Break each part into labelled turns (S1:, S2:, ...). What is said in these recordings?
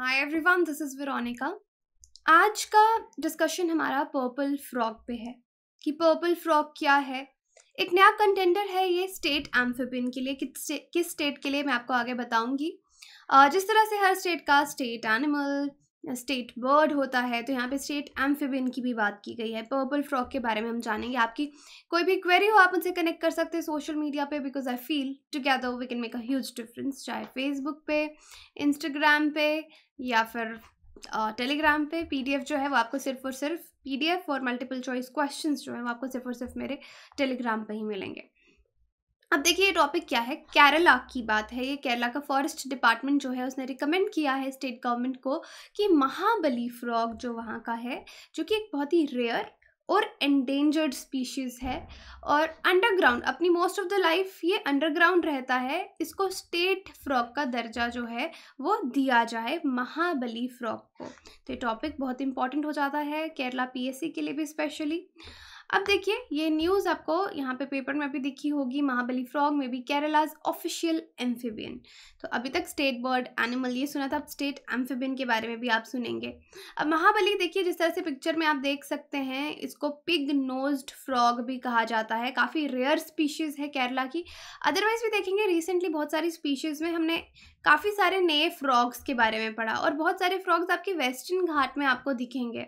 S1: Hi everyone this is Veronica आज का discussion हमारा पर्पल फ्रॉक पे है कि पर्पल फ्रॉक क्या है एक नया कंटेंडर है ये स्टेट एम्फिबिन के लिए किस किस स्टेट के लिए मैं आपको आगे बताऊंगी जिस तरह से हर स्टेट का स्टेट एनिमल स्टेट बर्ड होता है तो यहाँ पे स्टेट एम्फिबिन की भी बात की गई है पर्पल फ्रॉक के बारे में हम जानेंगे आपकी कोई भी क्वेरी हो आप उनसे कनेक्ट कर सकते हैं सोशल मीडिया पे because I feel together we can make a huge difference चाहे फेसबुक पे इंस्टाग्राम पे या फिर टेलीग्राम पे पीडीएफ जो है वो आपको सिर्फ और सिर्फ पीडीएफ और मल्टीपल चॉइस क्वेश्चंस जो है वो आपको सिर्फ और सिर्फ मेरे टेलीग्राम पे ही मिलेंगे अब देखिए ये टॉपिक क्या है केरला की बात है ये केरला का फॉरेस्ट डिपार्टमेंट जो है उसने रिकमेंड किया है स्टेट गवर्नमेंट को कि महाबली फ्रॉग जो वहाँ का है जो कि एक बहुत ही रेयर और एंडेंजर्ड स्पीशीज़ है और अंडरग्राउंड अपनी मोस्ट ऑफ द लाइफ ये अंडरग्राउंड रहता है इसको स्टेट फ्रॉक का दर्जा जो है वो दिया जाए महाबली फ्रॉक को तो ये टॉपिक बहुत इंपॉर्टेंट हो जाता है केरला पीएससी के लिए भी स्पेशली अब देखिए ये न्यूज़ आपको यहाँ पे पेपर में भी दिखी होगी महाबली फ्रॉग में भी केरलाज ऑफिशियल एम्फिबियन तो अभी तक स्टेट बर्ड एनिमल ये सुना था अब स्टेट एम्फिबियन के बारे में भी आप सुनेंगे अब महाबली देखिए जिस तरह से पिक्चर में आप देख सकते हैं इसको पिग नोज्ड फ्रॉग भी कहा जाता है काफ़ी रेयर स्पीशीज़ है केरला की अदरवाइज भी देखेंगे रिसेंटली बहुत सारी स्पीशीज़ में हमने काफ़ी सारे नए फ्रॉग्स के बारे में पढ़ा और बहुत सारे फ्रॉग्स आपके वेस्टर्न घाट में आपको दिखेंगे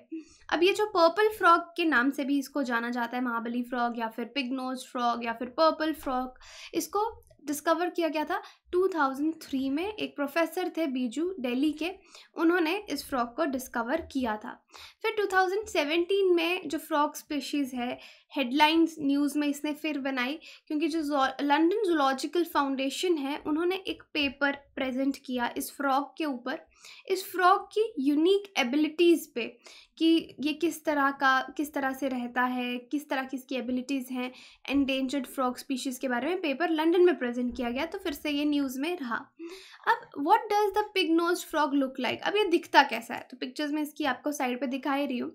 S1: अब ये जो पर्पल फ्रॉग के नाम से भी इसको जाना जाता है महाबली फ्रॉग या फिर पिगनोज फ्रॉग या फिर पर्पल फ्रॉग इसको डिस्कवर किया गया था 2003 में एक प्रोफेसर थे बीजू दिल्ली के उन्होंने इस फ्रॉग को डिस्कवर किया था फिर 2017 में जो फ्रॉग स्पीशीज़ है हेडलाइंस न्यूज़ में इसने फिर बनाई क्योंकि जो लंदन जोलॉजिकल फाउंडेशन है उन्होंने एक पेपर प्रेजेंट किया इस फ्रॉग के ऊपर इस फ्रॉग की यूनिक एबिलिटीज़ पे कि ये किस तरह का किस तरह से रहता है किस तरह की इसकी एबिलिटीज़ हैं एंडेंजर्ड फ्रॉग स्पीशीज़ के बारे में पेपर लंदन में प्रेजेंट किया गया तो फिर से ये न्यूज़ में रहा अब what does the pig nose frog look like अब ये दिखता कैसा है तो पिक्चर्स में इसकी आपको साइड पे दिखाई रही हूँ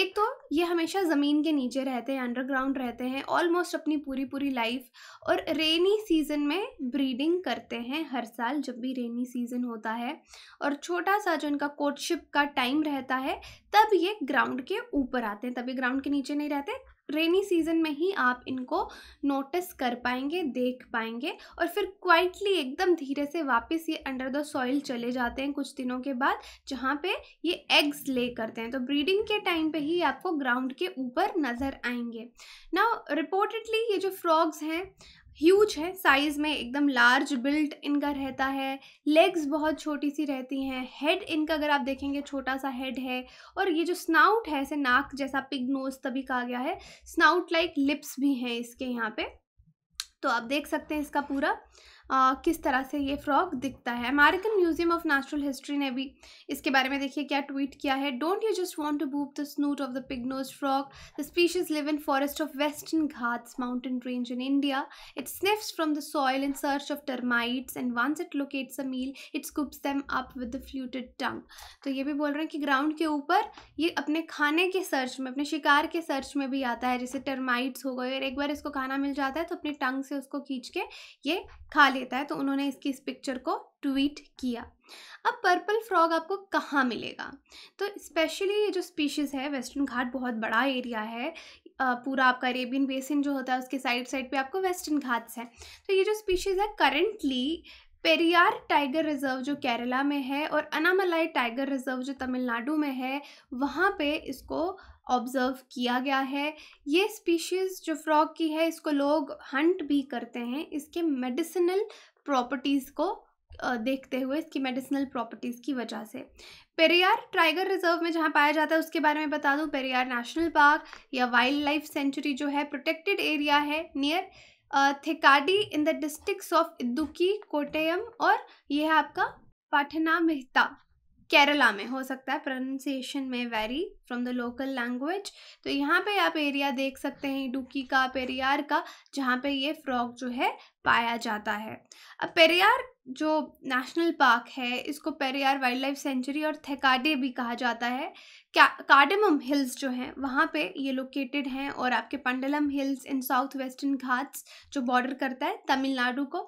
S1: एक तो ये हमेशा ज़मीन के नीचे रहते हैं अंडरग्राउंड रहते हैं ऑलमोस्ट अपनी पूरी पूरी लाइफ और रेनी सीजन में ब्रीडिंग करते हैं हर साल जब भी रेनी सीजन होता है और छोटा सा जो इनका कोर्टशिप का टाइम रहता है तब ये ग्राउंड के ऊपर आते हैं तब ये ग्राउंड के नीचे नहीं रहते रेनी सीजन में ही आप इनको नोटिस कर पाएंगे देख पाएंगे और फिर क्वाइटली एकदम धीरे से वापस ये अंडर द सॉइल चले जाते हैं कुछ दिनों के बाद जहाँ पे ये एग्स ले करते हैं तो ब्रीडिंग के टाइम पे ही आपको ग्राउंड के ऊपर नज़र आएंगे ना रिपोर्टेडली ये जो फ्रॉग्स हैं ह्यूज है साइज़ में एकदम लार्ज बिल्ट इनका रहता है लेग्स बहुत छोटी सी रहती हैं हेड इनका अगर आप देखेंगे छोटा सा हेड है और ये जो स्नाउट है ऐसे नाक जैसा पिग नोज तभी कहा गया है स्नाउट लाइक लिप्स भी हैं इसके यहाँ पे तो आप देख सकते हैं इसका पूरा आ, किस तरह से ये फ्रॉक दिखता है American Museum of Natural History ने भी इसके बारे में देखिए क्या ट्वीट किया है don't you just want to boop the snoot of the pignose frog the species live in forest of Western Ghats mountain range in India it sniffs from the soil in search of termites and once it locates a meal it scoops them up with the fluted tongue तो ये भी बोल रहे हैं कि ground के ऊपर ये अपने खाने के सर्च में अपने शिकार के सर्च में भी आता है जैसे टर्माइट्स हो गए और एक बार इसको खाना मिल जाता है तो अपनी टंग से उसको खींच के ये खा लेता है तो उन्होंने इसकी इस पिक्चर को ट्वीट किया अब पर्पल फ्रॉग आपको कहाँ मिलेगा तो स्पेशली ये जो स्पीशीज़ है वेस्टर्न घाट बहुत बड़ा एरिया है पूरा आपका अरेबियन बेसिन जो होता है उसके साइड साइड पे आपको वेस्टर्न घाट्स हैं तो ये जो स्पीशीज़ है करेंटली पेरियार टाइगर रिजर्व जो केरला में है और अनामलाई टाइगर रिजर्व जो तमिलनाडु में है वहाँ पे इसको ऑब्ज़र्व किया गया है ये स्पीशीज़ जो फ्रॉग की है इसको लोग हंट भी करते हैं इसके मेडिसिनल प्रॉपर्टीज़ को देखते हुए इसकी मेडिसिनल प्रॉपर्टीज़ की वजह से पेरियार टाइगर रिजर्व में जहाँ पाया जाता है उसके बारे में बता दूँ पेरियार नेशनल पार्क या वाइल्ड लाइफ सेंचुरी जो है प्रोटेक्टेड एरिया है near Thekkady in the districts of Idukki Kottayam और ये है आपका पाठना मेहता केरला में हो सकता है प्रोनाउंसिएशन में vary from the local language तो यहाँ पे आप एरिया देख सकते हैं इडुकी का पेरियार का जहाँ पे ये फ्रॉक जो है पाया जाता है अब पेरियार जो नेशनल पार्क है इसको पेरियार वाइल्ड लाइफ सेंचुरी और थेकाडे भी कहा जाता है क्या कार्डेमम हिल्स जो हैं वहाँ पे ये लोकेटेड हैं और आपके Pandalam hills in south western Ghats जो बॉर्डर करता है तमिलनाडु को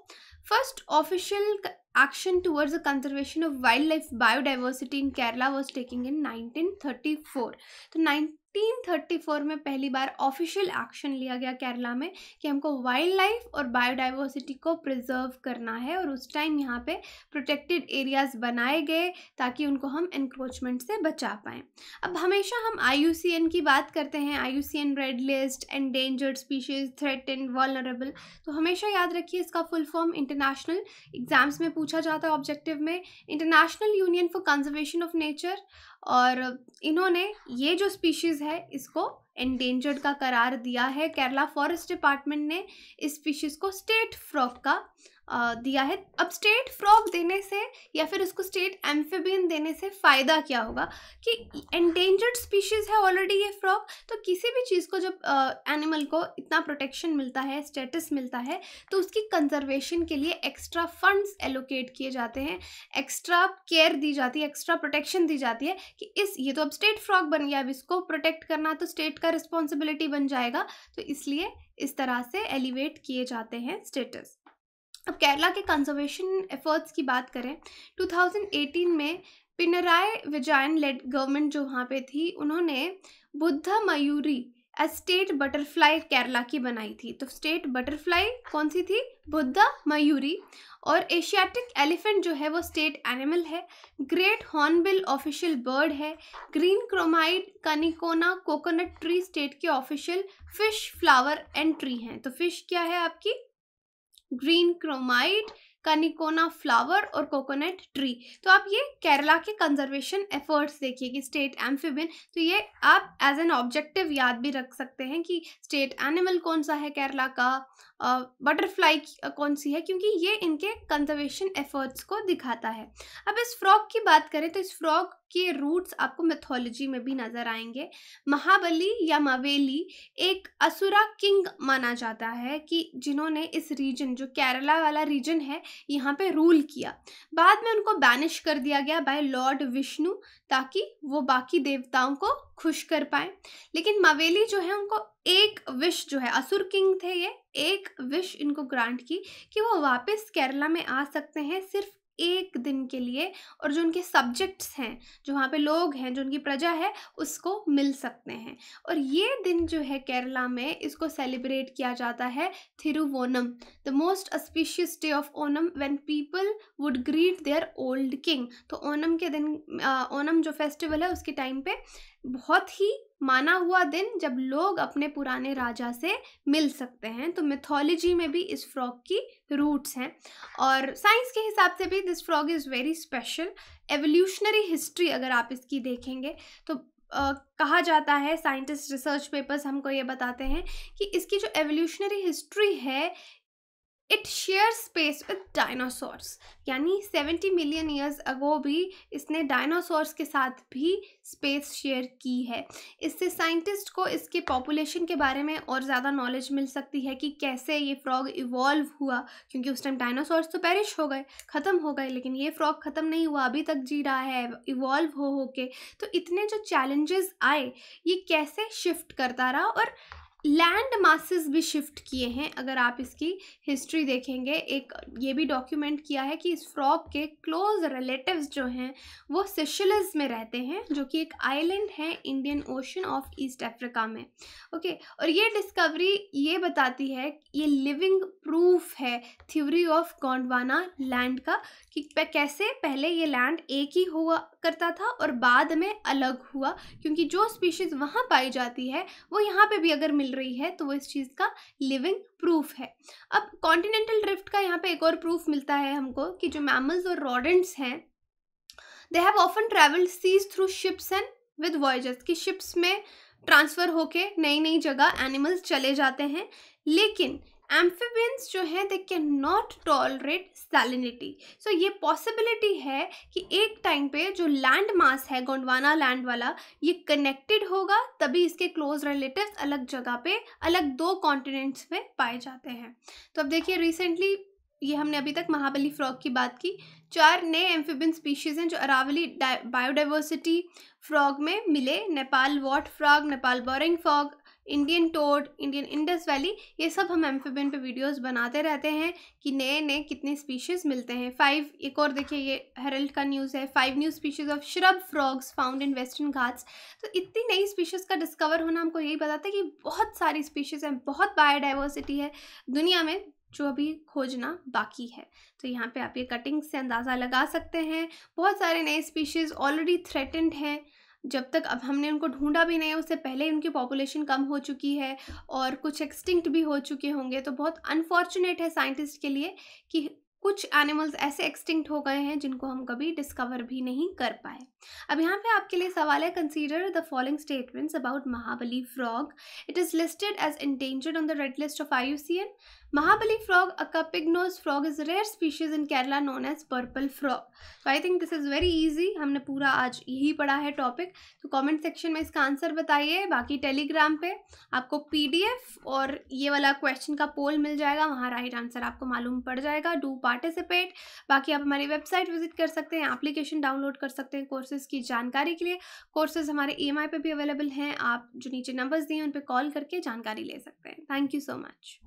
S1: first official action towards the conservation of wildlife biodiversity in Kerala was taking in nineteen तो नाइन 1834 में पहली बार ऑफिशियल एक्शन लिया गया केरला में कि हमको वाइल्ड लाइफ और बायोडाइवर्सिटी को प्रिजर्व करना है और उस टाइम यहाँ पे प्रोटेक्टेड एरियाज बनाए गए ताकि उनको हम इंक्रोचमेंट से बचा पाएँ अब हमेशा हम आई की बात करते हैं I red list endangered species threat and vulnerable तो हमेशा याद रखिए इसका फुल फॉर्म इंटरनेशनल एग्जाम्स में पूछा जाता है ऑब्जेक्टिव में International Union for Conservation of Nature और इन्होंने ये जो स्पीशीज़ है इसको एंडेंजर्ड का करार दिया है केरला फॉरेस्ट डिपार्टमेंट ने इस स्पीशीज़ को स्टेट फ्रॉक का दिया है अब स्टेट फ्रॉग देने से या फिर उसको स्टेट एम्फेबियन देने से फ़ायदा क्या होगा कि एंडेंजर्ड स्पीशीज़ है ऑलरेडी ये फ्रॉग तो किसी भी चीज़ को जब एनिमल को इतना प्रोटेक्शन मिलता है स्टेटस मिलता है तो उसकी कंजर्वेशन के लिए एक्स्ट्रा फंड्स एलोकेट किए जाते हैं एक्स्ट्रा केयर दी जाती है एक्स्ट्रा प्रोटेक्शन दी जाती है कि इस ये तो अब स्टेट फ्रॉग बन गया अब इसको प्रोटेक्ट करना तो स्टेट का रिस्पॉन्सिबिलिटी बन जाएगा तो इसलिए इस तरह से एलिवेट किए जाते हैं स्टेटस अब केरला के कंजर्वेशन एफर्ट्स की बात करें 2018 में पिनराय विजयन लेड गवर्नमेंट जो वहाँ पे थी उन्होंने बुद्धा मयूरी स्टेट बटरफ्लाई केरला की बनाई थी तो स्टेट बटरफ्लाई कौन सी थी बुद्धा मयूरी और एशियाटिक एलिफेंट जो है वो स्टेट एनिमल है ग्रेट हॉर्नबिल ऑफिशियल बर्ड है green chromide kanikonna coconut tree state के official fish flower and tree हैं तो फिश क्या है आपकी ग्रीन क्रोमाइट कनिकोना फ्लावर और कोकोनट ट्री तो आप ये केरला के कंजर्वेशन एफर्ट्स देखिए कि स्टेट एम्फिबिन तो ये आप एज एन ऑब्जेक्टिव याद भी रख सकते हैं कि स्टेट एनिमल कौन सा है केरला का बटरफ्लाई कौन सी है क्योंकि ये इनके कंजर्वेशन एफर्ट्स को दिखाता है अब इस फ्रॉग की बात करें तो इस फ्रॉग के रूट्स आपको मैथोलॉजी में भी नज़र आएंगे महाबली या मावेली एक असुरा किंग माना जाता है कि जिन्होंने इस रीजन जो केरला वाला रीजन है यहाँ पे रूल किया बाद में उनको बैनिश कर दिया गया बाय लॉर्ड विष्णु ताकि वो बाकी देवताओं को खुश कर पाए लेकिन मवेली जो है उनको एक विश जो है असुर किंग थे ये एक विश इनको ग्रांट की कि वो वापस केरला में आ सकते हैं सिर्फ एक दिन के लिए और जो उनके सब्जेक्ट्स हैं जो वहाँ पे लोग हैं जो उनकी प्रजा है उसको मिल सकते हैं और ये दिन जो है केरला में इसको सेलिब्रेट किया जाता है Thiruvonam the most auspicious day of Onam when people would greet their old king तो ओनम के दिन ओनम जो फेस्टिवल है उसके टाइम पे बहुत ही माना हुआ दिन जब लोग अपने पुराने राजा से मिल सकते हैं तो मिथोलॉजी में भी इस फ्रॉग की रूट्स हैं और साइंस के हिसाब से भी this frog is very special evolutionary history अगर आप इसकी देखेंगे तो Uh, कहा जाता है साइंटिस्ट रिसर्च पेपर्स हमको ये बताते हैं कि इसकी जो एवोल्यूशनरी हिस्ट्री है it share space with dinosaurs यानी सेवेंटी मिलियन ईयर्स अगो भी इसने डायनासोर्स के साथ भी स्पेस शेयर की है इससे साइंटिस्ट को इसके पॉपुलेशन के बारे में और ज़्यादा नॉलेज मिल सकती है कि कैसे ये फ्रॉग इवॉल्व हुआ क्योंकि उस टाइम डायनासोर्स तो पैरिश हो गए ख़त्म हो गए लेकिन ये फ्रॉग ख़त्म नहीं हुआ अभी तक जी रहा है इवॉल्व हो हो के तो इतने जो चैलेंजेस आए ये कैसे शिफ्ट करता रहा और लैंड मासेस भी शिफ्ट किए हैं अगर आप इसकी हिस्ट्री देखेंगे एक ये भी डॉक्यूमेंट किया है कि इस फ्रॉग के क्लोज रिलेटिव्स जो हैं वो सेशलस में रहते हैं जो कि एक आइलैंड है Indian Ocean of east Africa में ओके और ये डिस्कवरी ये बताती है ये लिविंग प्रूफ है थ्योरी ऑफ गोंडवाना लैंड का कि कैसे पहले ये लैंड एक ही हुआ करता था और बाद में अलग हुआ क्योंकि जो स्पीशीज़ वहाँ पाई जाती है वो यहाँ पे भी अगर मिल रही है तो वो इस चीज़ का लिविंग प्रूफ है अब कॉन्टिनेंटल ड्रिफ्ट का यहाँ पे एक और प्रूफ मिलता है हमको कि जो मैमल्स और रॉडेंट्स हैं they have often travelled seas through ships and with voyages कि शिप्स में ट्रांसफ़र होके नई नई जगह एनिमल्स चले जाते हैं लेकिन एम्फिबियंस जो है they can not tolerate salinity so ये पॉसिबिलिटी है कि एक टाइम पे जो लैंड मास है गोंडवाना लैंड वाला ये कनेक्टेड होगा तभी इसके क्लोज रिलेटिव्स अलग जगह पे अलग दो कॉन्टिनेंट्स में पाए जाते हैं तो अब देखिए रिसेंटली ये हमने अभी तक महाबली फ्रॉग की बात की चार नए एम्फिबियन स्पीशीज़ हैं जो अरावली बायोडाइवर्सिटी फ्रॉग में मिले Nepal wart frog Nepal burrowing frog Indian toad Indian Indus valley ये सब हम एम्फेबियन पे वीडियोस बनाते रहते हैं कि नए नए कितने स्पीशीज़ मिलते हैं फाइव एक और देखिए ये हेरल्ड का न्यूज़ है five new species of shrub frogs found in Western Ghats तो इतनी नई स्पीशीज़ का डिस्कवर होना हमको यही बताता है कि बहुत सारी स्पीशीज़ हैं बहुत बायोडाइवर्सिटी है दुनिया में जो अभी खोजना बाकी है तो यहाँ पे आप ये कटिंग से अंदाज़ा लगा सकते हैं बहुत सारे नए स्पीशीज़ ऑलरेडी थ्रेटेंड हैं जब तक अब हमने उनको ढूंढा भी नहीं है उससे पहले उनकी पॉपुलेशन कम हो चुकी है और कुछ एक्सटिंक्ट भी हो चुके होंगे तो बहुत अनफॉर्चुनेट है साइंटिस्ट के लिए कि कुछ एनिमल्स ऐसे एक्सटिंक्ट हो गए हैं जिनको हम कभी डिस्कवर भी नहीं कर पाए अब यहाँ पे आपके लिए सवाल है consider the following statements about Mahabali frog it is listed as endangered on the red list of I Mahabali frog a cupig-nosed frog, is a rare species in Kerala known as purple frog. So I think this is हमने पूरा आज यही पढ़ा है topic तो comment section में इसका answer बताइए बाकी टेलीग्राम पे आपको पी और ये वाला क्वेश्चन का पोल मिल जाएगा वहाँ राइट आंसर आपको मालूम पड़ जाएगा डू पार्टिसिपेट बाकी आप हमारी वेबसाइट विजिट कर सकते हैं एप्लीकेशन डाउनलोड कर सकते हैं कोर्सेज की जानकारी के लिए कोर्सेज हमारे ई e पर भी अवेलेबल हैं आप जो नीचे नंबर्स दिए हैं उन पर कॉल करके जानकारी ले सकते हैं थैंक यू सो मच